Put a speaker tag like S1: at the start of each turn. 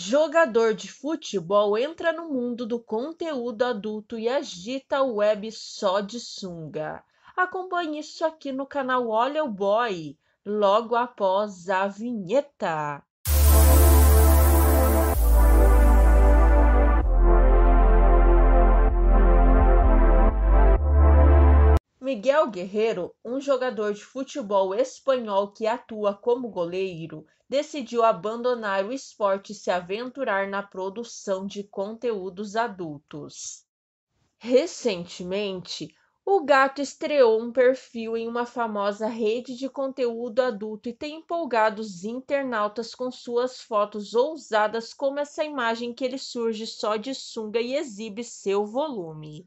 S1: Jogador de futebol entra no mundo do conteúdo adulto e agita a web só de sunga. Acompanhe isso aqui no canal Olha o Boy, logo após a vinheta. Miguel Guerreiro, um jogador de futebol espanhol que atua como goleiro, decidiu abandonar o esporte e se aventurar na produção de conteúdos adultos. Recentemente, o gato estreou um perfil em uma famosa rede de conteúdo adulto e tem empolgado os internautas com suas fotos ousadas, como essa imagem que ele surge só de sunga e exibe seu volume.